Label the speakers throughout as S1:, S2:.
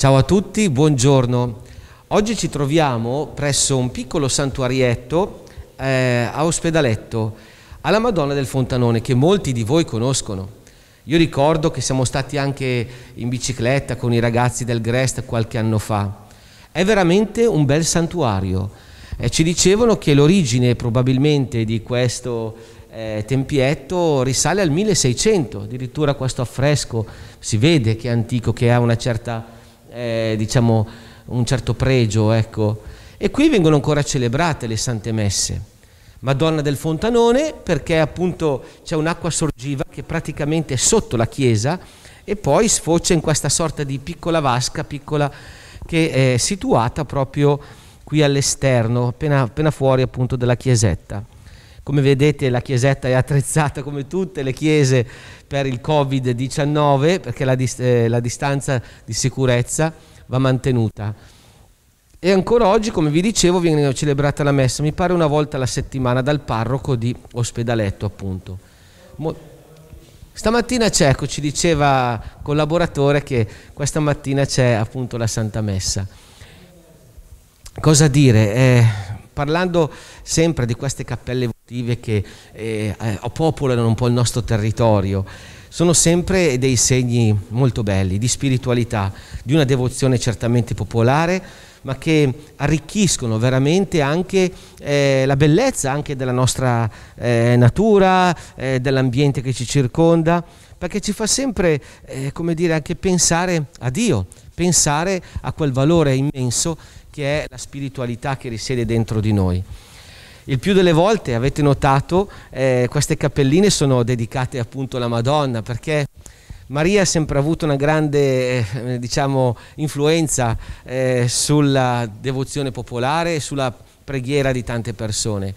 S1: Ciao a tutti, buongiorno. Oggi ci troviamo presso un piccolo santuarietto eh, a Ospedaletto, alla Madonna del Fontanone, che molti di voi conoscono. Io ricordo che siamo stati anche in bicicletta con i ragazzi del Grest qualche anno fa. È veramente un bel santuario. Eh, ci dicevano che l'origine probabilmente di questo eh, tempietto risale al 1600, addirittura questo affresco si vede che è antico, che ha una certa eh, diciamo, un certo pregio. Ecco. E qui vengono ancora celebrate le sante messe. Madonna del Fontanone perché appunto c'è un'acqua sorgiva che praticamente è sotto la chiesa e poi sfocia in questa sorta di piccola vasca, piccola, che è situata proprio qui all'esterno, appena, appena fuori appunto della chiesetta. Come vedete la chiesetta è attrezzata come tutte le chiese per il Covid-19 perché la, eh, la distanza di sicurezza va mantenuta. E ancora oggi, come vi dicevo, viene celebrata la messa, mi pare una volta alla settimana, dal parroco di Ospedaletto, appunto. Mo Stamattina c'è, ecco, ci diceva collaboratore che questa mattina c'è appunto la Santa Messa. Cosa dire? Eh, parlando sempre di queste cappelle votive che eh, eh, popolano un po' il nostro territorio, sono sempre dei segni molto belli di spiritualità, di una devozione certamente popolare, ma che arricchiscono veramente anche eh, la bellezza anche della nostra eh, natura, eh, dell'ambiente che ci circonda, perché ci fa sempre, eh, come dire, anche pensare a Dio, pensare a quel valore immenso che è la spiritualità che risiede dentro di noi. Il più delle volte, avete notato, eh, queste cappelline sono dedicate appunto alla Madonna, perché Maria ha sempre avuto una grande eh, diciamo, influenza eh, sulla devozione popolare e sulla preghiera di tante persone.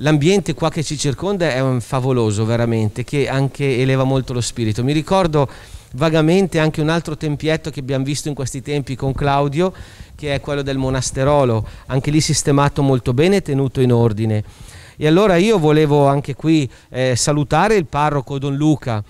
S1: L'ambiente qua che ci circonda è un favoloso veramente, che anche eleva molto lo spirito. Mi ricordo vagamente anche un altro tempietto che abbiamo visto in questi tempi con Claudio, che è quello del monasterolo, anche lì sistemato molto bene e tenuto in ordine. E allora io volevo anche qui eh, salutare il parroco Don Luca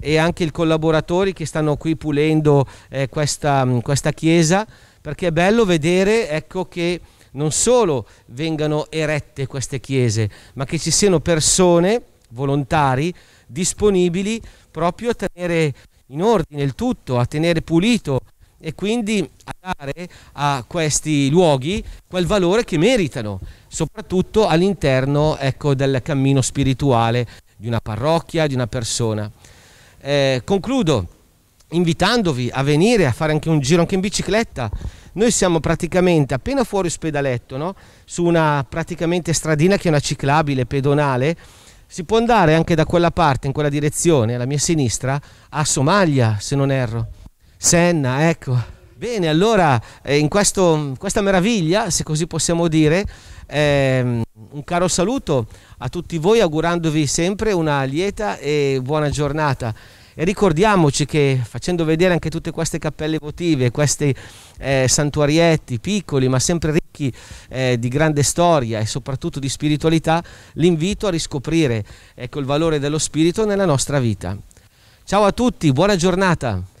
S1: e anche i collaboratori che stanno qui pulendo eh, questa, mm, questa, chiesa, perché è bello vedere ecco, che non solo vengano erette queste chiese, ma che ci siano persone, volontari, disponibili proprio a tenere in ordine il tutto, a tenere pulito e quindi a dare a questi luoghi quel valore che meritano, soprattutto all'interno ecco, del cammino spirituale di una parrocchia, di una persona. Eh, concludo invitandovi a venire a fare anche un giro anche in bicicletta. Noi siamo praticamente appena fuori ospedaletto, no? su una praticamente stradina che è una ciclabile pedonale si può andare anche da quella parte, in quella direzione, alla mia sinistra, a Somalia, se non erro. Senna, ecco. Bene, allora, eh, in questo, questa meraviglia, se così possiamo dire, ehm, un caro saluto a tutti voi, augurandovi sempre una lieta e buona giornata. E ricordiamoci che facendo vedere anche tutte queste cappelle votive, questi eh, santuarietti piccoli ma sempre ricchi, ricchi eh, di grande storia e soprattutto di spiritualità, l'invito a riscoprire ecco, il valore dello spirito nella nostra vita. Ciao a tutti, buona giornata!